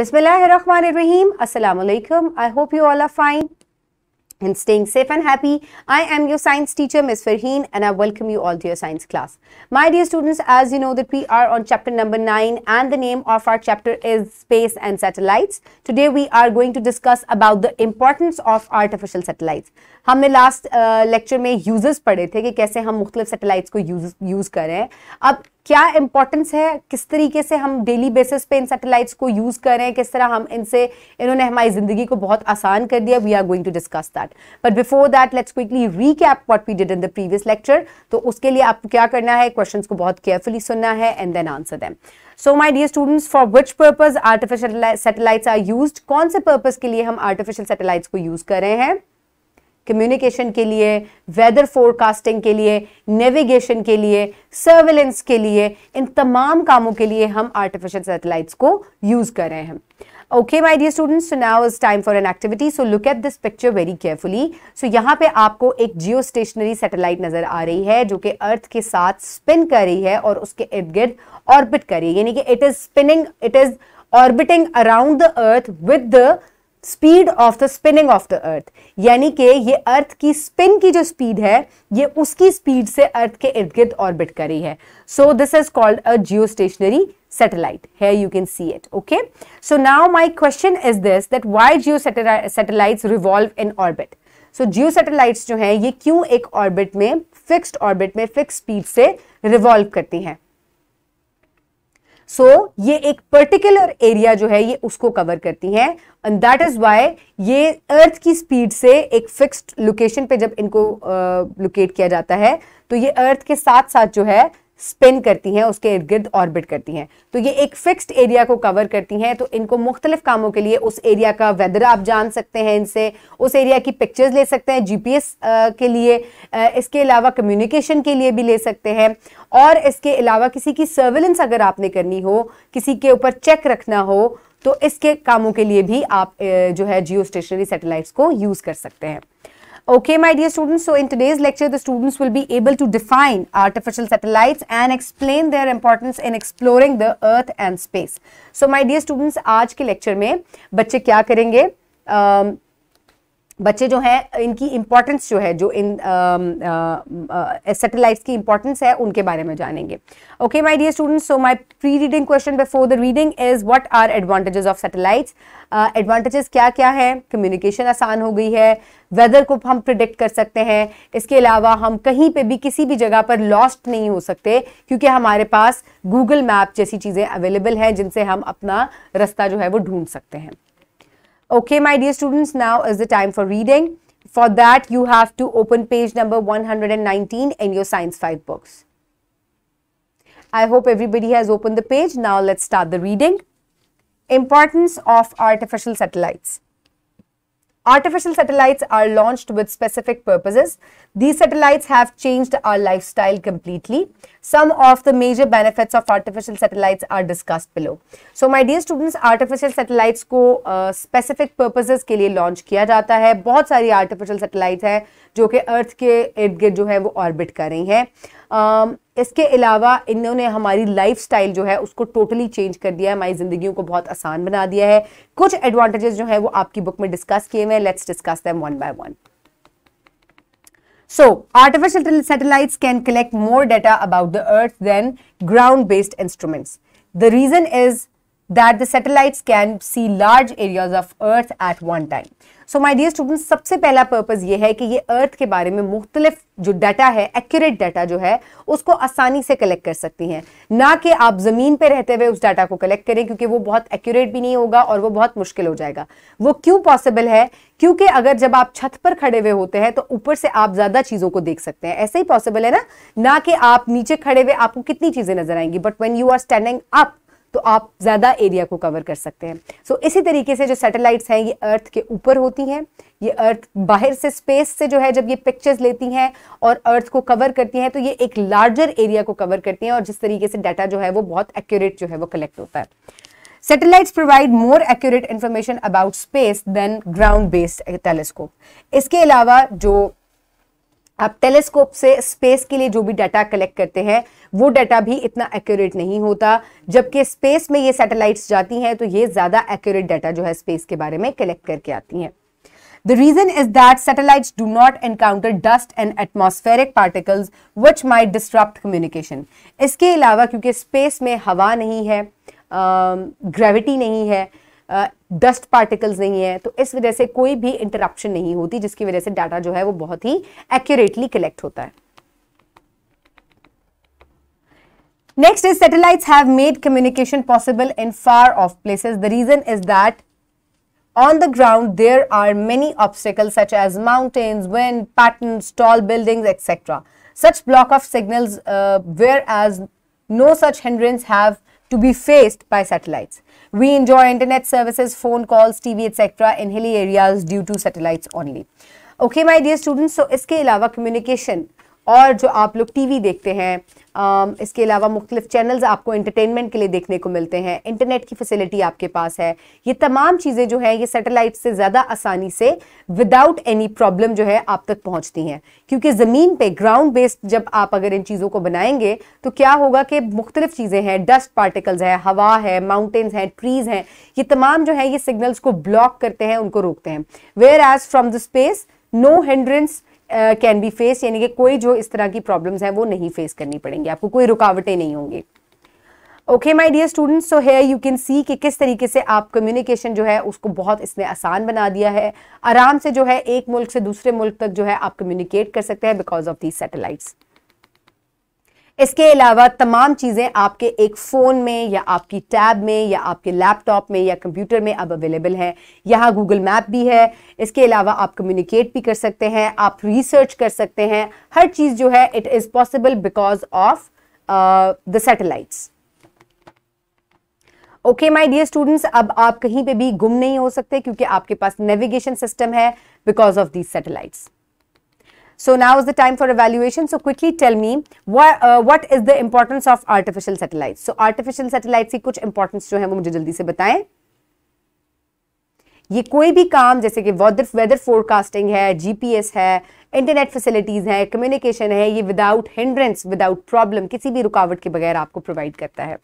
Bismillahirrahmanirrahim. Assalamu alaikum. I hope you all are fine and staying safe and happy. I am your science teacher, Ms. Farheen, and I welcome you all to your science class. My dear students, as you know that we are on chapter number 9 and the name of our chapter is Space and Satellites. Today we are going to discuss about the importance of artificial satellites. हमने last lecture uh, में users पढ़े थे कि कैसे हम मुख्तलिफ satellites को use use करें अब क्या इंपॉर्टेंस है किस तरीके से हम डेली बेसिस पे इन सैटेलाइट्स को यूज कर रहे हैं किस तरह हम इनसे इन्होंने हमारी जिंदगी को बहुत आसान कर दिया we are going to discuss that but before that let's quickly recap what we did in the previous lecture तो उसके लिए आपको क्या करना है क्वेश्चन को बहुत केयरफुली सुनना है and then answer them so my dear students for which purpose artificial satellites are use कौन से पर्पज के लिए हम आर्टिफिशियल सेटेलाइट्स को यूज कर रहे हैं कम्युनिकेशन के लिए वेदर फोरकास्टिंग के लिए नेविगेशन के लिए सर्वेलेंस के लिए इन तमाम कामों के लिए हम आर्टिफिशियल सैटेलाइट्स को यूज कर रहे हैं okay my dear students so now is time for an activity so look at this picture very carefully so यहाँ पे आपको एक जियो स्टेशनरी सैटेलाइट नजर आ रही है जो कि अर्थ के साथ स्पिन कर रही है और उसके इर्द गिर्द ऑर्बिट कर रही है यानी कि it is spinning it is orbiting around the earth with the speed of the spinning of the earth यानी कि ये अर्थ की स्पिन की जो स्पीड है ये उसकी स्पीड से अर्थ के इर्द गिर्द ऑर्बिट करी है so this is called a geostationary satellite है you can see it okay so now my question is this that why geo satellite revolve in orbit so geo satellite जो है ये क्यों एक ऑर्बिट में fixed orbit में fix speed से revolve करती हैं सो so, ये एक पर्टिकुलर एरिया जो है ये उसको कवर करती हैं एंड दैट इज वाई ये अर्थ की स्पीड से एक फिक्स्ड लोकेशन पे जब इनको लोकेट uh, किया जाता है तो ये अर्थ के साथ साथ जो है स्पिन करती हैं उसके इर्द गिर्द ऑर्बिट करती हैं तो ये एक फिक्स्ड एरिया को कवर करती हैं तो इनको मुख्तलिफ कामों के लिए उस एरिया का वेदर आप जान सकते हैं इनसे उस एरिया की पिक्चर्स ले सकते हैं जीपीएस के लिए इसके अलावा कम्युनिकेशन के लिए भी ले सकते हैं और इसके अलावा किसी की सर्विलेंस अगर आपने करनी हो किसी के ऊपर चेक रखना हो तो इसके कामों के लिए भी आप जो है जियो स्टेशनरी सेटेलाइट्स को यूज़ कर सकते हैं Okay, my dear students, so in today's lecture, the students will be able to define artificial satellites and explain their importance in exploring the earth and space. So, my dear students, आज के lecture में बच्चे क्या करेंगे um, बच्चे जो हैं इनकी इम्पोर्टेंस जो है जो इन सेटेलाइट्स की इम्पोर्टेंस है उनके बारे में जानेंगे okay my dear students so my pre reading question before the reading is what are advantages of satellites advantages क्या क्या है कम्युनिकेशन आसान हो गई है वेदर को हम प्रिडिक्ट कर सकते हैं इसके अलावा हम कहीं पर भी किसी भी जगह पर लॉस्ट नहीं हो सकते क्योंकि हमारे पास गूगल मैप जैसी चीज़ें अवेलेबल हैं जिनसे हम अपना रास्ता जो है वो ढूंढ सकते हैं Okay, my dear students, now is the time for reading. For that, you have to open page number 119 in your Science 5 books. I hope everybody has opened the page. Now, let's start the reading. Importance of Artificial Satellites. Artificial satellites are launched with specific purposes. These satellites have changed our lifestyle completely. Some of the major benefits of artificial satellites are discussed below. So my dear students, artificial satellites ko uh, specific purposes ke liye launch kiya jata hai bahut sari artificial satellites हैं जो कि अर्थ के इर्द jo hai wo orbit kar rahi hai um, इसके अलावा इन्होंने हमारी lifestyle जो है उसको टोटली चेंज कर दिया है हमारी जिंदगियों को बहुत आसान बना दिया है कुछ एडवांटेजेस जो है वो आपकी बुक में डिस्कस किए हुए हैं let's discuss them one by one so artificial satellites can collect more data about the earth than ground based instruments. The reason is that the satellites can see large areas of earth at one time so my dear student सबसे पहला purpose ये है कि ये अर्थ के बारे में मुख्तलिफ जो डाटा है एक्यूरेट डाटा जो है उसको आसानी से कलेक्ट कर सकती हैं ना कि आप ज़मीन पर रहते हुए उस डाटा को कलेक्ट करें क्योंकि वो बहुत एक्यूरेट भी नहीं होगा और वो बहुत मुश्किल हो जाएगा वो क्यों पॉसिबल है क्योंकि अगर जब आप छत पर खड़े हुए होते हैं तो ऊपर से आप ज़्यादा चीज़ों को देख सकते हैं ऐसे ही पॉसिबल है ना ना कि आप नीचे खड़े हुए आपको कितनी चीज़ें नजर आएंगी but when you are standing up तो आप ज़्यादा एरिया को कवर कर सकते हैं सो so, इसी तरीके से जो सैटेलाइट्स हैं ये अर्थ के ऊपर होती हैं ये अर्थ बाहर से स्पेस से जो है जब ये पिक्चर्स लेती हैं और अर्थ को कवर करती हैं तो ये एक लार्जर एरिया को कवर करती हैं और जिस तरीके से डाटा जो है वो बहुत एक्यूरेट जो है वो कलेक्ट होता है satellites provide more accurate information about space than ground based telescope इसके अलावा जो अब टेलीस्कोप से स्पेस के लिए जो भी डाटा कलेक्ट करते हैं वो डाटा भी इतना एक्यूरेट नहीं होता जबकि स्पेस में ये सैटेलाइट्स जाती हैं तो ये ज़्यादा एक्यूरेट डाटा जो है स्पेस के बारे में कलेक्ट करके आती हैं the reason is that satellites do not encounter dust and atmospheric particles which may disrupt communication इसके अलावा क्योंकि स्पेस में हवा नहीं है ग्रेविटी नहीं है डस्ट पार्टिकल्स नहीं है तो इस वजह से कोई भी इंटरप्शन नहीं होती जिसकी वजह से डाटा जो है वो बहुत ही एक्यूरेटली कलेक्ट होता है next is satellite have made communication possible in far off places the reason is that on the ground there are many obstacle such as mountains when pattern tall building etcetera such block of signal whereas no such hindrance have to be faced by satellites. We enjoy internet services, phone calls, TV, etc. in hilly areas due to satellites only. Okay, my dear students, so इसके ilawa communication और जो आप लोग TV देखते हैं इसके अलावा मुख्तलिफ चैनल्स आपको इंटरटेनमेंट के लिए देखने को मिलते हैं इंटरनेट की फैसिलिटी आपके पास है ये तमाम चीज़ें जो हैं ये सैटेलाइट से ज़्यादा आसानी से विदाउट एनी प्रॉब्लम जो है आप तक पहुंचती हैं क्योंकि ज़मीन पे ग्राउंड बेस्ड जब आप अगर इन चीज़ों को बनाएंगे तो क्या होगा कि मुख्तलिफ चीज़ें हैं डस्ट पार्टिकल्स है हवा है माउंटेन्स हैं ट्रीज़ हैं ये तमाम जो है ये सिग्नल्स को ब्लॉक करते हैं उनको रोकते हैं whereas from the space no hindrance can be face यानी कि कोई जो इस तरह की प्रॉब्लम्स हैं वो नहीं फेस करनी पड़ेंगी आपको कोई रुकावटें नहीं होंगी okay my dear students so here you can see कि किस तरीके से आप कम्युनिकेशन जो है उसको बहुत इसने आसान बना दिया है आराम से जो है एक मुल्क से दूसरे मुल्क तक जो है आप कम्युनिकेट कर सकते हैं बिकॉज ऑफ दी सेटेलाइट्स इसके अलावा तमाम चीज़ें आपके एक फ़ोन में या आपकी टैब में या आपके लैपटॉप में या कंप्यूटर में अब अवेलेबल है यहाँ गूगल मैप भी है इसके अलावा आप कम्युनिकेट भी कर सकते हैं आप रिसर्च कर सकते हैं हर चीज़ जो है it is possible because of the satellite okay my dear students अब आप कहीं पे भी गुम नहीं हो सकते क्योंकि आपके पास नेविगेशन सिस्टम है because of these satellites So now is the time for evaluation. So quickly tell me what uh, what is the importance of artificial satellites? So artificial satellites ki kuch importance jo hai wo mujhe jaldi se bataye ये कोई भी काम जैसे कि weather weather forecasting है GPS है internet facilities हैं communication है ये विदाउट हिंड्रेंस विदाउट प्रॉब्लम किसी भी रुकावट के बगैर आपको प्रोवाइड करता है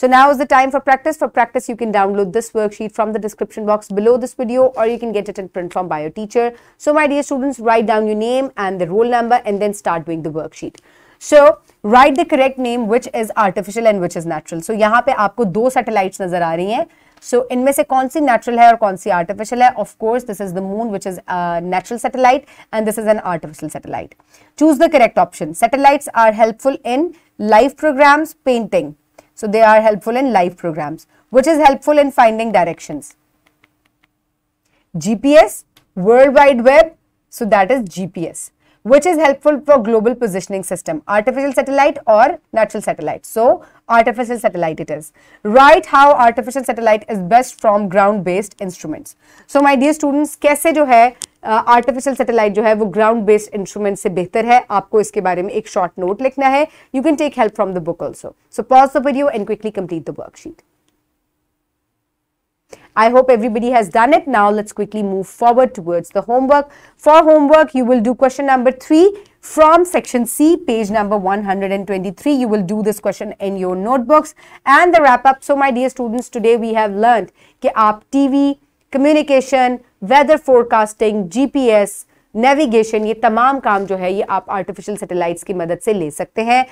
So now is the time for practice. For practice, you can download this worksheet from the description box below this video or you can get it in print from by your teacher. So my dear students, write down your name and the roll number and then start doing the worksheet. So write the correct name which is artificial and which is natural. So here, you have two satellites नजर आ रही So in से कौन सी natural है और कौन artificial है? Of course, this is the moon which is a natural satellite and this is an artificial satellite. Choose the correct option. Satellites are helpful in life programs, painting. So they are helpful in live programs, which is helpful in finding directions. GPS, World Wide Web, so that is GPS, which is helpful for global positioning system, artificial satellite or natural satellite. So artificial satellite it is. Write how artificial satellite is best from ground based instruments. So my dear students, कैसे जो है artificial satellite जो है वो ground based instrument से बेहतर है आपको इसके बारे में एक शॉर्ट नोट लिखना है you can take help from the book also so pause the video and quickly complete the worksheet I hope everybody has done it now let's quickly move forward towards the homework for homework you will do question number three from section C page number 123 you will do this question in your notebooks and the wrap up so my dear students today we have learn कि आप TV communication weather forecasting GPS navigation ये तमाम काम जो है ये आप artificial satellites की मदद से ले सकते हैं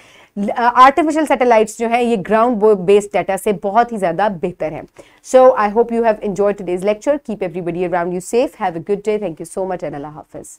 आर्टिफिशियल सैटेलाइट्स जो है ये ग्राउंड बेस्ड डाटा से बहुत ही ज़्यादा बेहतर है so I hope you have enjoy today's lecture keep everybody around you safe have a good day thank you so much and अल्लाह हाफिज़